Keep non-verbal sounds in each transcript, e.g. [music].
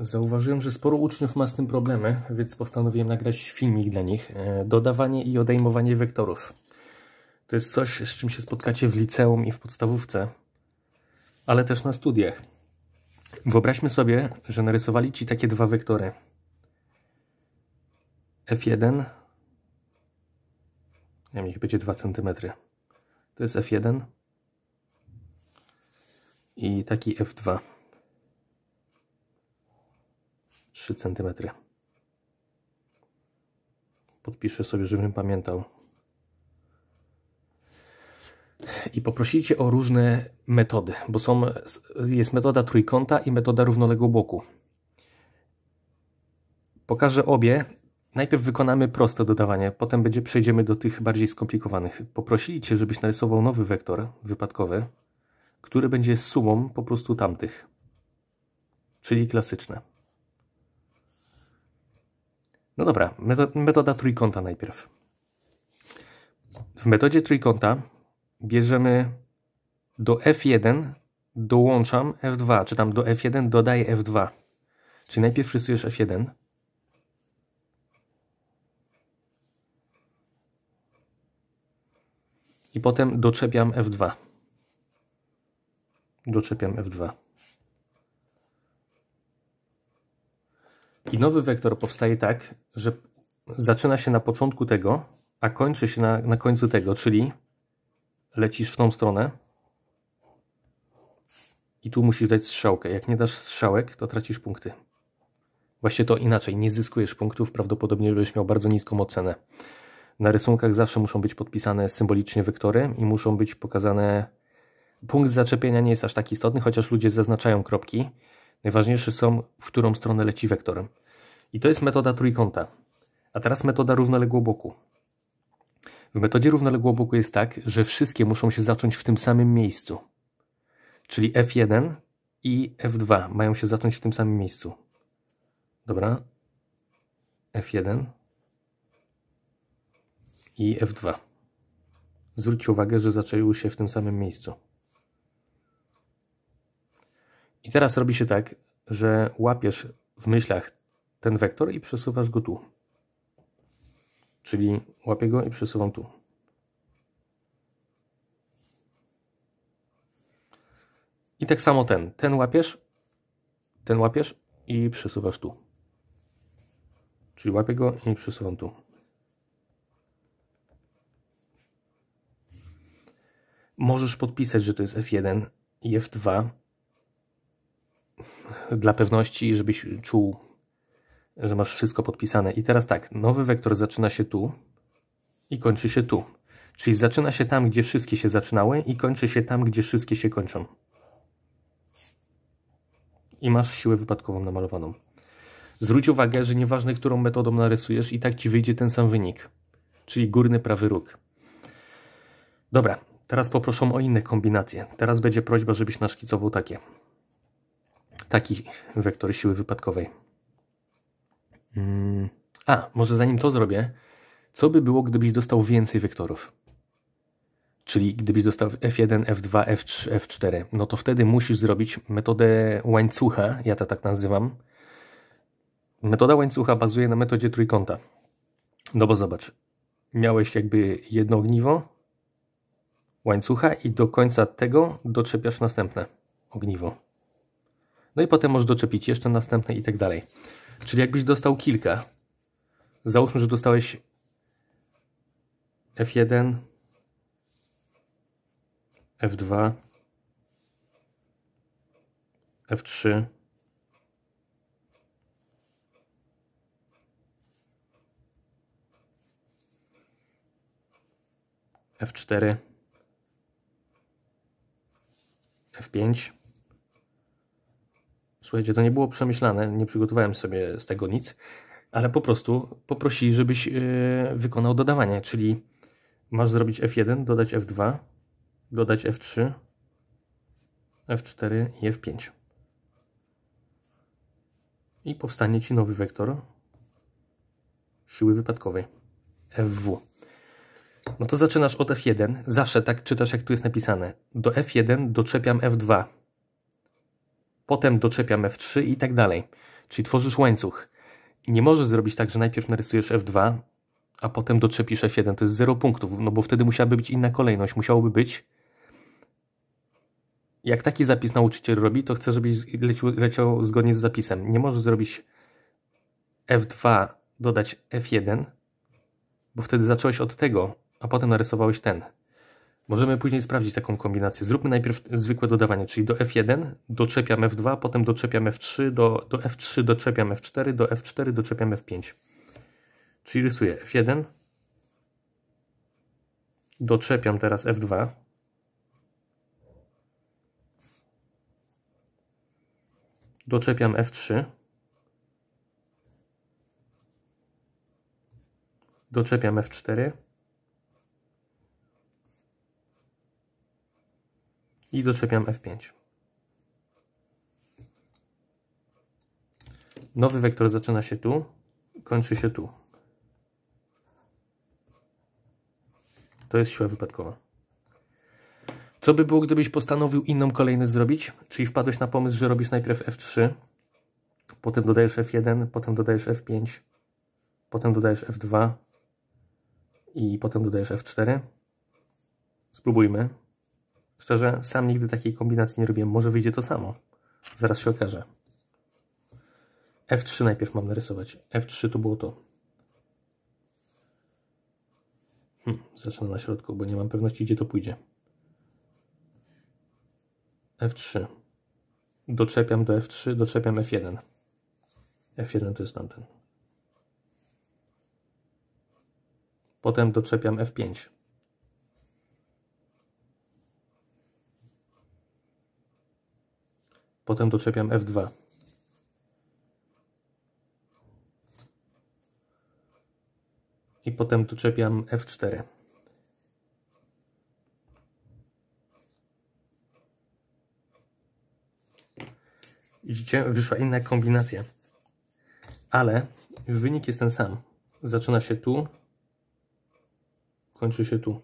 Zauważyłem, że sporo uczniów ma z tym problemy, więc postanowiłem nagrać filmik dla nich. E, dodawanie i odejmowanie wektorów. To jest coś, z czym się spotkacie w liceum i w podstawówce, ale też na studiach. Wyobraźmy sobie, że narysowali Ci takie dwa wektory. F1 nie wiem, niech będzie 2 cm. To jest F1 i taki F2. 3 cm. Podpiszę sobie, żebym pamiętał. I poprosicie o różne metody, bo są, jest metoda trójkąta i metoda równoległego boku. Pokażę obie. Najpierw wykonamy proste dodawanie, potem będzie, przejdziemy do tych bardziej skomplikowanych. Poprosiliście, żebyś narysował nowy wektor wypadkowy, który będzie sumą po prostu tamtych, czyli klasyczne. No dobra, metoda trójkąta najpierw. W metodzie trójkąta bierzemy do F1 dołączam F2, czy tam do F1 dodaję F2. Czyli najpierw rysujesz F1. I potem doczepiam F2. Doczepiam F2. I nowy wektor powstaje tak, że zaczyna się na początku tego, a kończy się na, na końcu tego, czyli lecisz w tą stronę i tu musisz dać strzałkę. Jak nie dasz strzałek, to tracisz punkty. Właśnie to inaczej, nie zyskujesz punktów, prawdopodobnie będziesz miał bardzo niską ocenę. Na rysunkach zawsze muszą być podpisane symbolicznie wektory i muszą być pokazane. Punkt zaczepienia nie jest aż tak istotny, chociaż ludzie zaznaczają kropki. Najważniejsze są, w którą stronę leci wektor. I to jest metoda trójkąta. A teraz metoda równoległoboku. W metodzie równoległoboku jest tak, że wszystkie muszą się zacząć w tym samym miejscu. Czyli F1 i F2 mają się zacząć w tym samym miejscu. Dobra. F1 i F2. Zwróćcie uwagę, że zaczęły się w tym samym miejscu. I teraz robi się tak, że łapiesz w myślach ten wektor i przesuwasz go tu. Czyli łapię go i przesuwam tu. I tak samo ten. Ten łapiesz, ten łapiesz i przesuwasz tu. Czyli łapię go i przesuwam tu. Możesz podpisać, że to jest F1 i F2 dla pewności, żebyś czuł że masz wszystko podpisane. I teraz tak, nowy wektor zaczyna się tu i kończy się tu. Czyli zaczyna się tam, gdzie wszystkie się zaczynały i kończy się tam, gdzie wszystkie się kończą. I masz siłę wypadkową namalowaną. Zwróć uwagę, że nieważne, którą metodą narysujesz, i tak Ci wyjdzie ten sam wynik. Czyli górny prawy róg. Dobra, teraz poproszą o inne kombinacje. Teraz będzie prośba, żebyś naszkicował takie. Taki wektor siły wypadkowej. Mm. A, może zanim to zrobię, co by było, gdybyś dostał więcej wektorów? Czyli gdybyś dostał F1, F2, F3, F4, no to wtedy musisz zrobić metodę łańcucha, ja to tak nazywam. Metoda łańcucha bazuje na metodzie trójkąta. No bo zobacz, miałeś jakby jedno ogniwo łańcucha i do końca tego doczepiasz następne ogniwo. No i potem możesz doczepić jeszcze następne i tak dalej. Czyli jakbyś dostał kilka. Załóżmy, że dostałeś F1, F2, F3, F4, F5, Słuchajcie, to nie było przemyślane, nie przygotowałem sobie z tego nic, ale po prostu poprosili, żebyś yy, wykonał dodawanie, czyli masz zrobić F1, dodać F2, dodać F3, F4 i F5. I powstanie Ci nowy wektor siły wypadkowej, FW. No to zaczynasz od F1, zawsze tak czytasz jak tu jest napisane. Do F1 doczepiam F2, potem doczepiam F3 i tak dalej. Czyli tworzysz łańcuch. nie możesz zrobić tak, że najpierw narysujesz F2, a potem doczepisz F1. To jest 0 punktów, no bo wtedy musiałaby być inna kolejność. Musiałoby być. Jak taki zapis nauczyciel robi, to chce, żebyś leciał, leciał zgodnie z zapisem. Nie możesz zrobić F2, dodać F1, bo wtedy zacząłeś od tego, a potem narysowałeś ten. Możemy później sprawdzić taką kombinację. Zróbmy najpierw zwykłe dodawanie, czyli do F1 doczepiam F2, potem doczepiam F3, do, do F3 doczepiam F4, do F4 doczepiam F5. Czyli rysuję F1, doczepiam teraz F2, doczepiam F3, doczepiam F4, i doczepiam F5. Nowy wektor zaczyna się tu, kończy się tu. To jest siła wypadkowa. Co by było, gdybyś postanowił inną kolejność zrobić? Czyli wpadłeś na pomysł, że robisz najpierw F3, potem dodajesz F1, potem dodajesz F5, potem dodajesz F2 i potem dodajesz F4. Spróbujmy. Szczerze, sam nigdy takiej kombinacji nie robiłem. Może wyjdzie to samo. Zaraz się okaże. F3 najpierw mam narysować. F3 to było to. Hmm, zaczynam na środku, bo nie mam pewności, gdzie to pójdzie. F3. Doczepiam do F3, doczepiam F1. F1 to jest tamten. Potem doczepiam F5. Potem doczepiam F2. I potem doczepiam F4. Widzicie, wyszła inna kombinacja. Ale wynik jest ten sam. Zaczyna się tu, kończy się tu.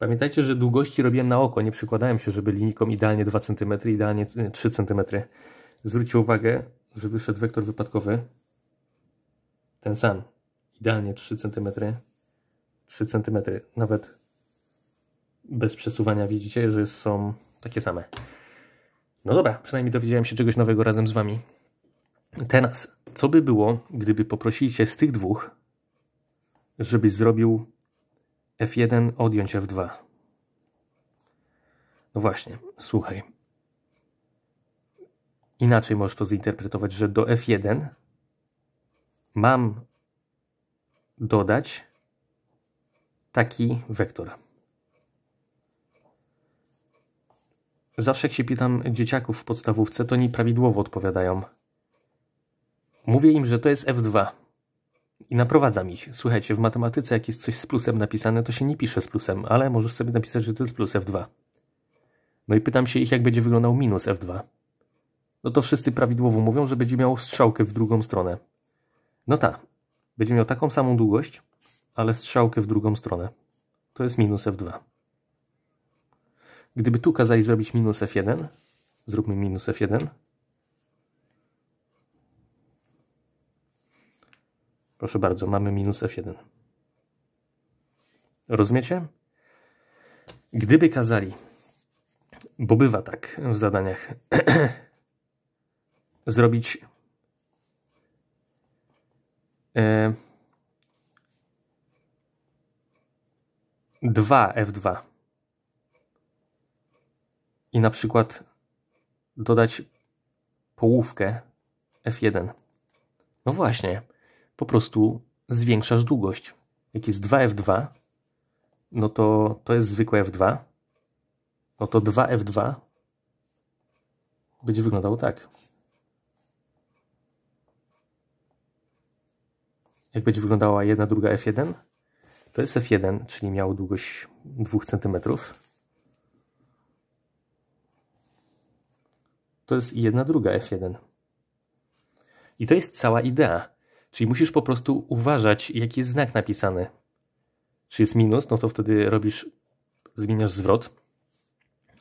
Pamiętajcie, że długości robiłem na oko, nie przykładałem się, żeby linijką idealnie 2 cm, idealnie 3 cm. Zwróćcie uwagę, że wyszedł wektor wypadkowy. Ten sam. Idealnie 3 cm. 3 cm. Nawet bez przesuwania widzicie, że są takie same. No dobra, przynajmniej dowiedziałem się czegoś nowego razem z Wami. Teraz, co by było, gdyby poprosiliście z tych dwóch, żeby zrobił F1 odjąć F2. No właśnie, słuchaj. Inaczej możesz to zinterpretować, że do F1 mam dodać taki wektor. Zawsze jak się pytam dzieciaków w podstawówce, to oni prawidłowo odpowiadają. Mówię im, że to jest F2. I naprowadzam ich. Słuchajcie, w matematyce jak jest coś z plusem napisane, to się nie pisze z plusem, ale możesz sobie napisać, że to jest plus F2. No i pytam się ich, jak będzie wyglądał minus F2. No to wszyscy prawidłowo mówią, że będzie miał strzałkę w drugą stronę. No tak, będzie miał taką samą długość, ale strzałkę w drugą stronę. To jest minus F2. Gdyby tu kazali zrobić minus F1, zróbmy minus F1, Proszę bardzo, mamy minus F1. Rozumiecie? Gdyby kazali, bo bywa tak w zadaniach, [clears throat] zrobić e, 2 F2 i na przykład dodać połówkę F1. No właśnie po prostu zwiększasz długość. Jak jest 2F2, no to to jest zwykłe F2, no to 2F2 będzie wyglądało tak. Jak będzie wyglądała jedna, druga F1, to jest F1, czyli miało długość 2 cm. To jest jedna, druga F1. I to jest cała idea. Czyli musisz po prostu uważać, jaki jest znak napisany. Czy jest minus, no to wtedy robisz, zmieniasz zwrot.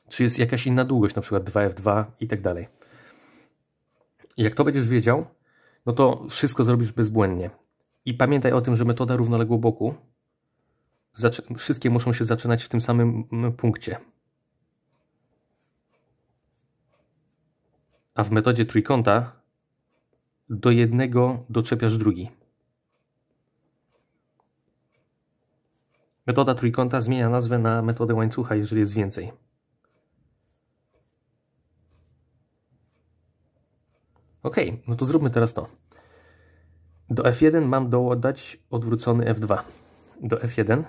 Czy jest jakaś inna długość, na przykład 2F2 i tak dalej. Jak to będziesz wiedział, no to wszystko zrobisz bezbłędnie. I pamiętaj o tym, że metoda równoległo boku, wszystkie muszą się zaczynać w tym samym punkcie. A w metodzie trójkąta do jednego doczepiasz drugi. Metoda trójkąta zmienia nazwę na metodę łańcucha, jeżeli jest więcej. Ok, no to zróbmy teraz to. Do F1 mam dodać odwrócony F2. Do F1.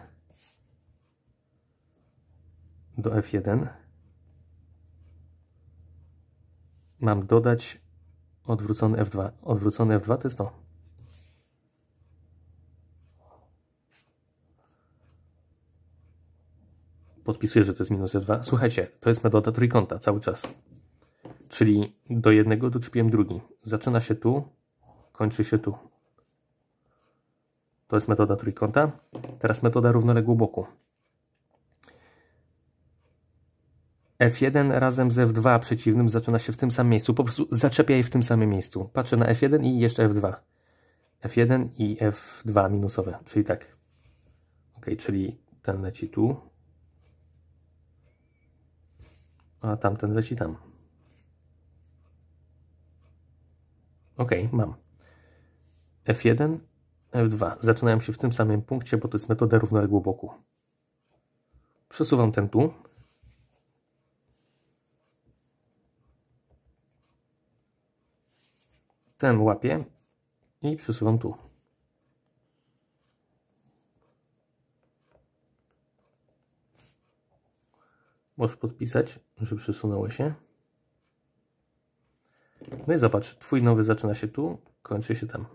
Do F1. Mam dodać odwrócony F2. Odwrócony F2 to jest to. Podpisuję, że to jest minus F2. Słuchajcie, to jest metoda trójkąta cały czas. Czyli do jednego doczepiłem drugi. Zaczyna się tu, kończy się tu. To jest metoda trójkąta. Teraz metoda równoległoboku. boku. F1 razem z F2 przeciwnym zaczyna się w tym samym miejscu. Po prostu zaczepia jej w tym samym miejscu. Patrzę na F1 i jeszcze F2. F1 i F2 minusowe, czyli tak. Ok, czyli ten leci tu. A tamten leci tam. Ok, mam. F1, F2. Zaczynają się w tym samym punkcie, bo to jest metoda równoległu boku. Przesuwam ten tu. ten łapię i przesuwam tu. Możesz podpisać, że przesunęło się. No i zobacz, twój nowy zaczyna się tu, kończy się tam.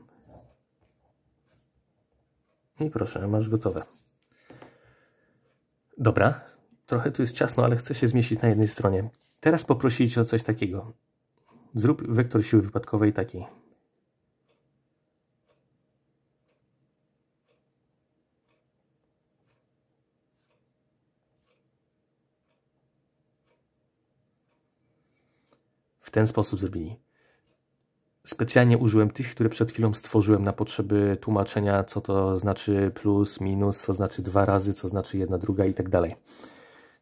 I proszę, masz gotowe. Dobra, trochę tu jest ciasno, ale chcę się zmieścić na jednej stronie. Teraz poprosić o coś takiego zrób wektor siły wypadkowej taki. W ten sposób zrobili. Specjalnie użyłem tych, które przed chwilą stworzyłem na potrzeby tłumaczenia, co to znaczy plus, minus, co znaczy dwa razy, co znaczy jedna, druga i tak dalej.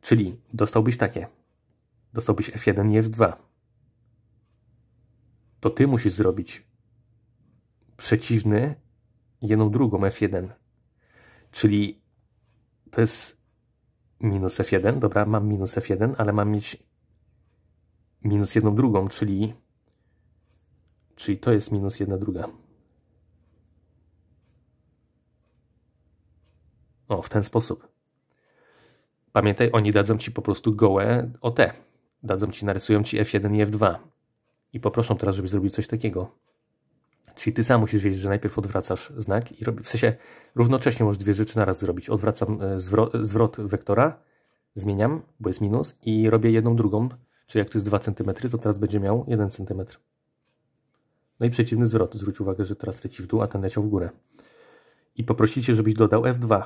Czyli dostałbyś takie. Dostałbyś F1 i F2 to ty musisz zrobić przeciwny jedną drugą F1. Czyli to jest minus F1, dobra, mam minus F1, ale mam mieć minus jedną drugą, czyli, czyli to jest minus jedna druga. O, w ten sposób. Pamiętaj, oni dadzą ci po prostu gołe OT. Dadzą ci, narysują ci F1 i F2 i poproszą teraz, żebyś zrobił coś takiego. Czyli ty sam musisz wiedzieć, że najpierw odwracasz znak i robi, w sensie równocześnie możesz dwie rzeczy naraz zrobić. Odwracam e, zwrot, zwrot wektora, zmieniam, bo jest minus i robię jedną drugą, czyli jak to jest 2 cm, to teraz będzie miał 1 cm. No i przeciwny zwrot. Zwróć uwagę, że teraz leci w dół, a ten leciał w górę. I poprosicie, żebyś dodał F2.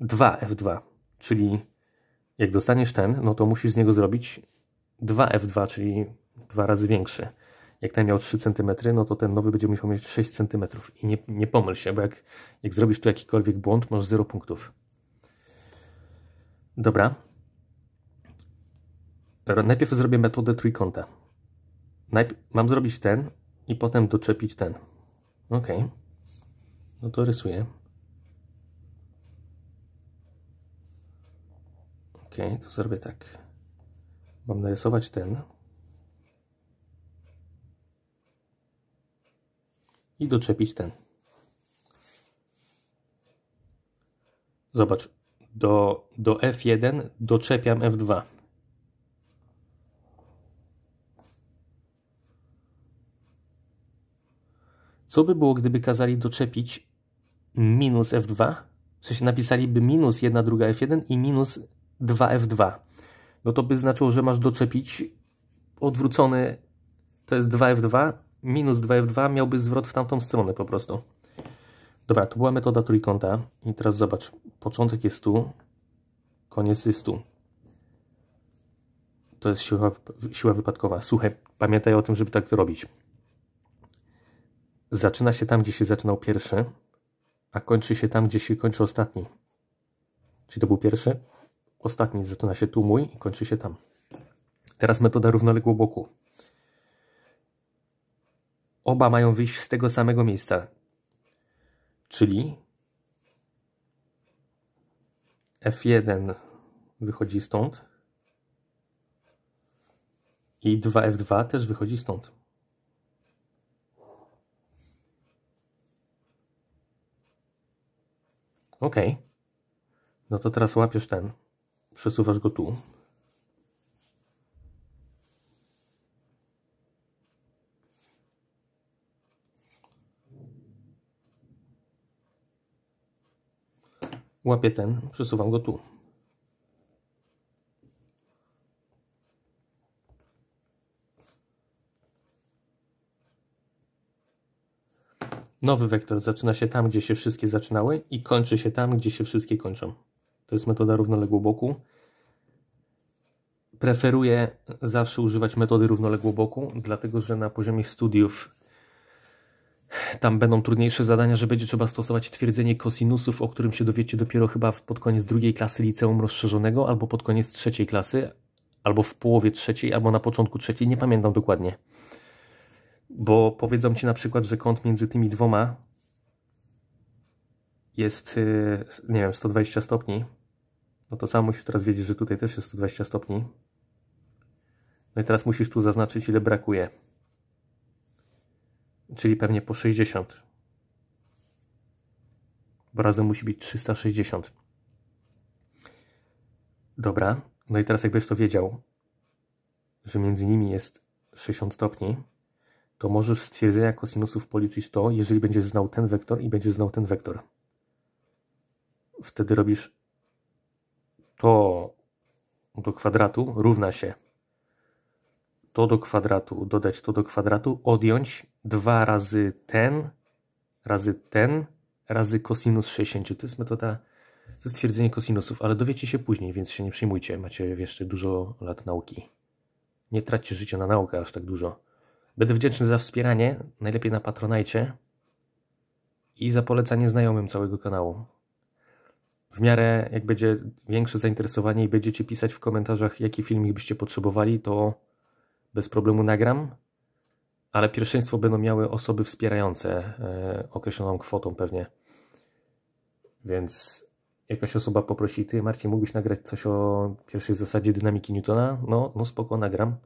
2 F2, czyli jak dostaniesz ten, no to musisz z niego zrobić 2 F2, czyli dwa razy większy jak ten miał 3 cm, no to ten nowy będzie musiał mieć 6 cm. I nie, nie pomyl się, bo jak, jak zrobisz tu jakikolwiek błąd, masz 0 punktów. Dobra. Najpierw zrobię metodę trójkąta. Najp mam zrobić ten i potem doczepić ten. Ok. No to rysuję. Ok, to zrobię tak. Mam narysować ten. i doczepić ten. Zobacz, do, do F1 doczepiam F2. Co by było, gdyby kazali doczepić minus F2? W sensie napisaliby minus 1 druga F1 i minus 2 F2. No to by znaczyło, że masz doczepić odwrócony, to jest 2 F2, minus 2f2 miałby zwrot w tamtą stronę po prostu. Dobra, to była metoda trójkąta. I teraz zobacz, początek jest tu, koniec jest tu. To jest siła, siła wypadkowa. Słuchaj, pamiętaj o tym, żeby tak to robić. Zaczyna się tam, gdzie się zaczynał pierwszy, a kończy się tam, gdzie się kończy ostatni. Czy to był pierwszy, ostatni zaczyna się tu mój i kończy się tam. Teraz metoda równoległoboku. boku. Oba mają wyjść z tego samego miejsca. Czyli F1 wychodzi stąd i 2F2 też wychodzi stąd. Ok. No to teraz łapiesz ten. Przesuwasz go tu. łapię ten, przesuwam go tu. Nowy wektor zaczyna się tam, gdzie się wszystkie zaczynały i kończy się tam, gdzie się wszystkie kończą. To jest metoda równoległoboku. Preferuję zawsze używać metody równoległoboku, dlatego że na poziomie studiów tam będą trudniejsze zadania, że będzie trzeba stosować twierdzenie kosinusów, o którym się dowiecie dopiero chyba pod koniec drugiej klasy liceum rozszerzonego, albo pod koniec trzeciej klasy, albo w połowie trzeciej, albo na początku trzeciej, nie pamiętam dokładnie. Bo powiedzą Ci na przykład, że kąt między tymi dwoma jest, y, nie wiem, 120 stopni. No to sam musisz teraz wiedzieć, że tutaj też jest 120 stopni. No i teraz musisz tu zaznaczyć, ile brakuje czyli pewnie po 60. Bo razem musi być 360. Dobra, no i teraz jakbyś to wiedział, że między nimi jest 60 stopni, to możesz stwierdzenia kosinusów policzyć to, jeżeli będziesz znał ten wektor i będziesz znał ten wektor. Wtedy robisz to do kwadratu równa się to do kwadratu, dodać to do kwadratu, odjąć 2 razy ten, razy ten, razy kosinus 60. To jest metoda ze stwierdzenie kosinusów, ale dowiecie się później, więc się nie przejmujcie. Macie jeszcze dużo lat nauki. Nie traćcie życia na naukę aż tak dużo. Będę wdzięczny za wspieranie, najlepiej na Patronajcie i za polecanie znajomym całego kanału. W miarę jak będzie większe zainteresowanie i będziecie pisać w komentarzach, jaki filmik byście potrzebowali, to bez problemu nagram, ale pierwszeństwo będą miały osoby wspierające e, określoną kwotą pewnie. Więc jakaś osoba poprosi, ty Marcin, mógłbyś nagrać coś o pierwszej zasadzie dynamiki Newtona? No, no spoko, nagram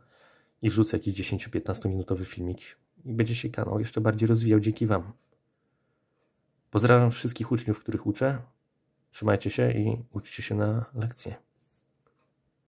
i wrzucę jakiś 10-15 minutowy filmik i będzie się kanał jeszcze bardziej rozwijał dzięki Wam. Pozdrawiam wszystkich uczniów, których uczę. Trzymajcie się i uczcie się na lekcje.